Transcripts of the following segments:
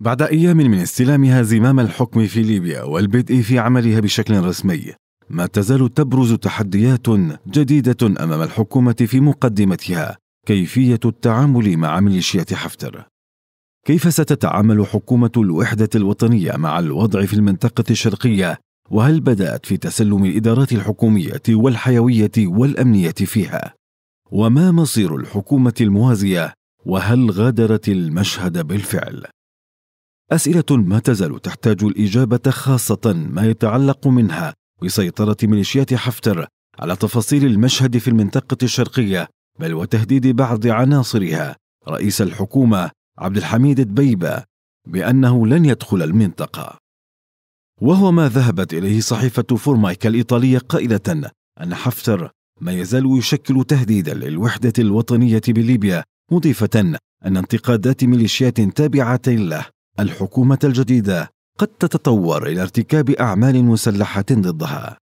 بعد أيام من استلامها زمام الحكم في ليبيا والبدء في عملها بشكل رسمي ما تزال تبرز تحديات جديدة أمام الحكومة في مقدمتها كيفية التعامل مع ميليشيات حفتر كيف ستتعامل حكومة الوحدة الوطنية مع الوضع في المنطقة الشرقية وهل بدأت في تسلم الإدارات الحكومية والحيوية والأمنية فيها؟ وما مصير الحكومة الموازية وهل غادرت المشهد بالفعل؟ أسئلة ما تزال تحتاج الإجابة خاصة ما يتعلق منها بسيطرة ميليشيات حفتر على تفاصيل المشهد في المنطقة الشرقية بل وتهديد بعض عناصرها رئيس الحكومة عبد الحميد دبيبة بأنه لن يدخل المنطقة وهو ما ذهبت إليه صحيفة فورمايكا الإيطالية قائلة أن حفتر ما يزال يشكل تهديدا للوحدة الوطنية بليبيا مضيفة أن انتقادات ميليشيات تابعة له الحكومة الجديدة قد تتطور إلى ارتكاب أعمال مسلحة ضدها.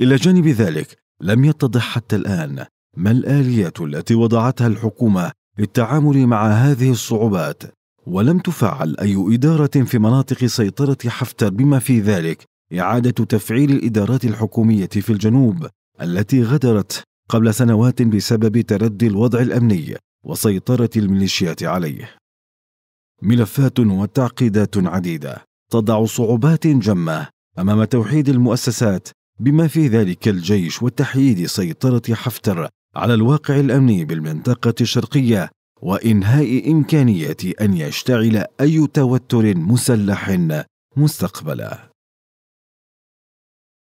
إلى جانب ذلك، لم يتضح حتى الآن ما الآلية التي وضعتها الحكومة للتعامل مع هذه الصعوبات، ولم تفعل أي إدارة في مناطق سيطرة حفتر بما في ذلك إعادة تفعيل الإدارات الحكومية في الجنوب التي غدرت قبل سنوات بسبب تردي الوضع الأمني وسيطرة الميليشيات عليه. ملفات وتعقيدات عديدة تضع صعوبات جمة أمام توحيد المؤسسات بما في ذلك الجيش وتحييد سيطرة حفتر على الواقع الأمني بالمنطقة الشرقية وإنهاء إمكانية أن يشتعل أي توتر مسلح مستقبلا